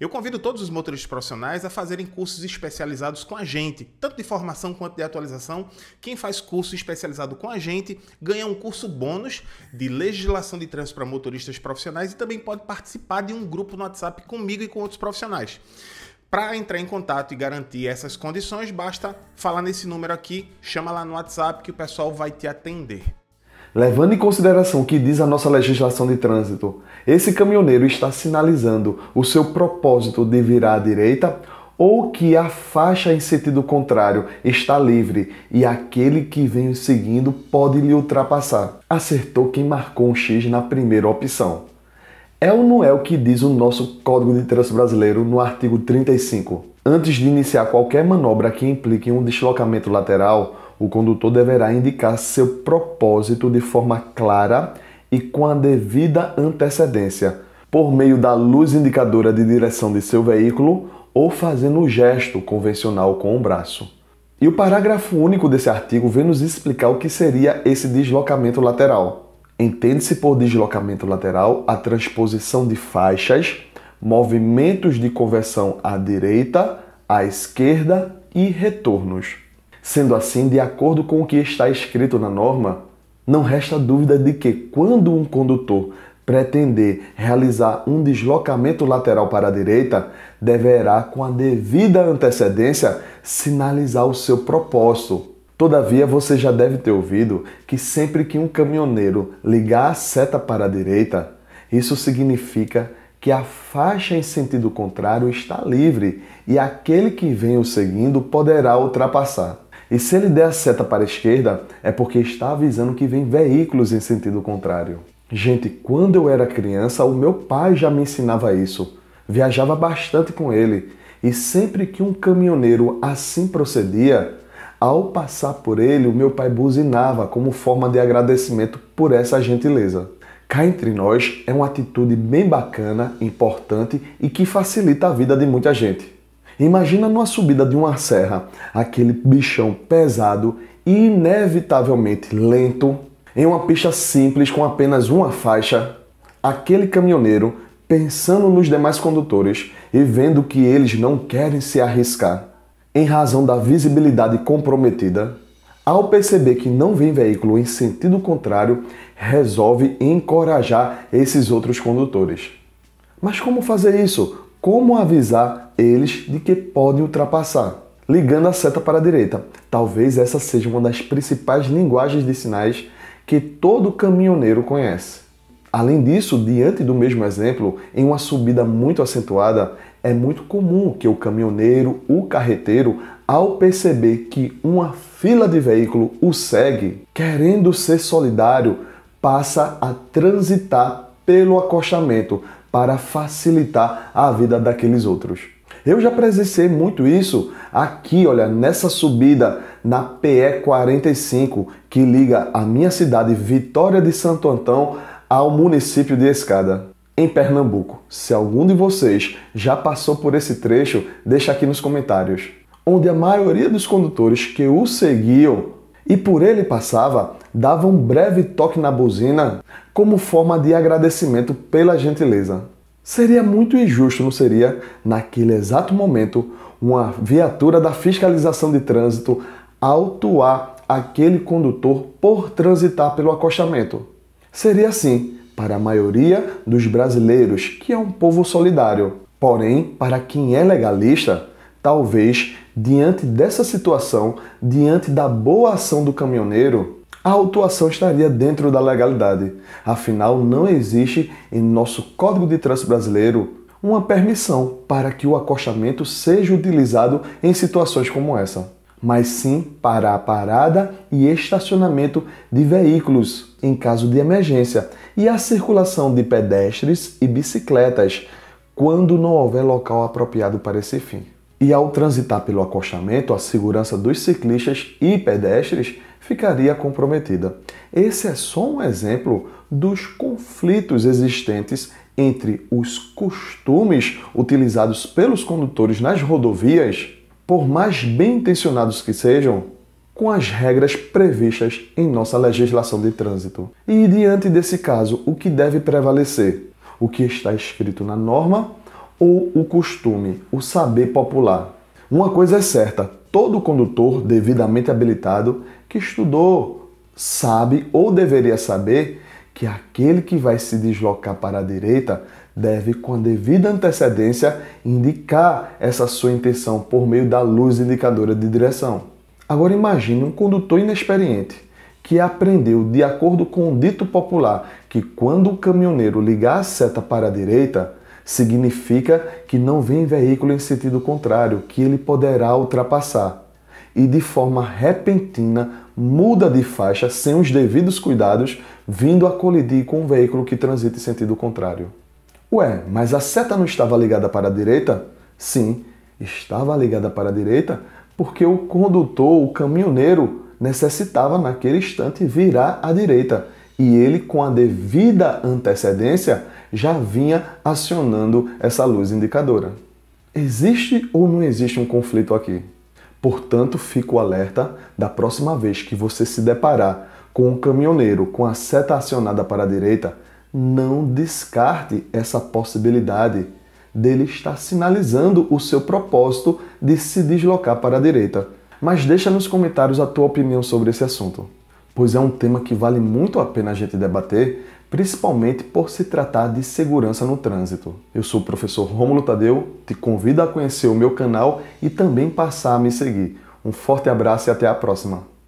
Eu convido todos os motoristas profissionais a fazerem cursos especializados com a gente, tanto de formação quanto de atualização. Quem faz curso especializado com a gente ganha um curso bônus de legislação de trânsito para motoristas profissionais e também pode participar de um grupo no WhatsApp comigo e com outros profissionais. Para entrar em contato e garantir essas condições, basta falar nesse número aqui, chama lá no WhatsApp que o pessoal vai te atender. Levando em consideração o que diz a nossa legislação de trânsito, esse caminhoneiro está sinalizando o seu propósito de virar à direita ou que a faixa em sentido contrário está livre e aquele que vem seguindo pode lhe ultrapassar. Acertou quem marcou um X na primeira opção. É ou não é o que diz o nosso Código de Trânsito Brasileiro no artigo 35? Antes de iniciar qualquer manobra que implique um deslocamento lateral, o condutor deverá indicar seu propósito de forma clara e com a devida antecedência, por meio da luz indicadora de direção de seu veículo ou fazendo o gesto convencional com o braço. E o parágrafo único desse artigo vem nos explicar o que seria esse deslocamento lateral. Entende-se por deslocamento lateral a transposição de faixas, movimentos de conversão à direita, à esquerda e retornos. Sendo assim, de acordo com o que está escrito na norma, não resta dúvida de que quando um condutor pretender realizar um deslocamento lateral para a direita, deverá, com a devida antecedência, sinalizar o seu propósito. Todavia, você já deve ter ouvido que sempre que um caminhoneiro ligar a seta para a direita, isso significa que a faixa em sentido contrário está livre e aquele que vem o seguindo poderá ultrapassar. E se ele der a seta para a esquerda, é porque está avisando que vem veículos em sentido contrário. Gente, quando eu era criança, o meu pai já me ensinava isso. Viajava bastante com ele e sempre que um caminhoneiro assim procedia, ao passar por ele, o meu pai buzinava como forma de agradecimento por essa gentileza. Cá entre nós é uma atitude bem bacana, importante e que facilita a vida de muita gente. Imagina numa subida de uma serra, aquele bichão pesado, inevitavelmente lento, em uma pista simples com apenas uma faixa, aquele caminhoneiro pensando nos demais condutores e vendo que eles não querem se arriscar em razão da visibilidade comprometida, ao perceber que não vem veículo em sentido contrário, resolve encorajar esses outros condutores. Mas como fazer isso? como avisar eles de que podem ultrapassar. Ligando a seta para a direita. Talvez essa seja uma das principais linguagens de sinais que todo caminhoneiro conhece. Além disso, diante do mesmo exemplo, em uma subida muito acentuada, é muito comum que o caminhoneiro, o carreteiro, ao perceber que uma fila de veículo o segue, querendo ser solidário, passa a transitar pelo acostamento, para facilitar a vida daqueles outros. Eu já presenciei muito isso aqui, olha, nessa subida na PE 45 que liga a minha cidade Vitória de Santo Antão ao município de Escada, em Pernambuco. Se algum de vocês já passou por esse trecho, deixa aqui nos comentários. Onde a maioria dos condutores que o seguiam e por ele passava, dava um breve toque na buzina como forma de agradecimento pela gentileza. Seria muito injusto, não seria, naquele exato momento, uma viatura da fiscalização de trânsito autuar aquele condutor por transitar pelo acostamento. Seria assim para a maioria dos brasileiros, que é um povo solidário. Porém, para quem é legalista, talvez Diante dessa situação, diante da boa ação do caminhoneiro, a autuação estaria dentro da legalidade. Afinal, não existe em nosso Código de Trânsito Brasileiro uma permissão para que o acostamento seja utilizado em situações como essa, mas sim para a parada e estacionamento de veículos em caso de emergência e a circulação de pedestres e bicicletas quando não houver local apropriado para esse fim e ao transitar pelo acostamento, a segurança dos ciclistas e pedestres ficaria comprometida. Esse é só um exemplo dos conflitos existentes entre os costumes utilizados pelos condutores nas rodovias, por mais bem intencionados que sejam, com as regras previstas em nossa legislação de trânsito. E diante desse caso, o que deve prevalecer? O que está escrito na norma ou o costume, o saber popular. Uma coisa é certa: todo condutor devidamente habilitado que estudou sabe ou deveria saber que aquele que vai se deslocar para a direita deve, com a devida antecedência, indicar essa sua intenção por meio da luz indicadora de direção. Agora imagine um condutor inexperiente que aprendeu, de acordo com o dito popular, que quando o caminhoneiro ligar a seta para a direita, significa que não vem veículo em sentido contrário, que ele poderá ultrapassar. E de forma repentina muda de faixa sem os devidos cuidados, vindo a colidir com um veículo que transita em sentido contrário. Ué, mas a seta não estava ligada para a direita? Sim, estava ligada para a direita porque o condutor, o caminhoneiro, necessitava naquele instante virar à direita. E ele, com a devida antecedência, já vinha acionando essa luz indicadora. Existe ou não existe um conflito aqui? Portanto, fico alerta da próxima vez que você se deparar com um caminhoneiro com a seta acionada para a direita, não descarte essa possibilidade dele estar sinalizando o seu propósito de se deslocar para a direita. Mas deixa nos comentários a tua opinião sobre esse assunto pois é um tema que vale muito a pena a gente debater, principalmente por se tratar de segurança no trânsito. Eu sou o professor Rômulo Tadeu, te convido a conhecer o meu canal e também passar a me seguir. Um forte abraço e até a próxima!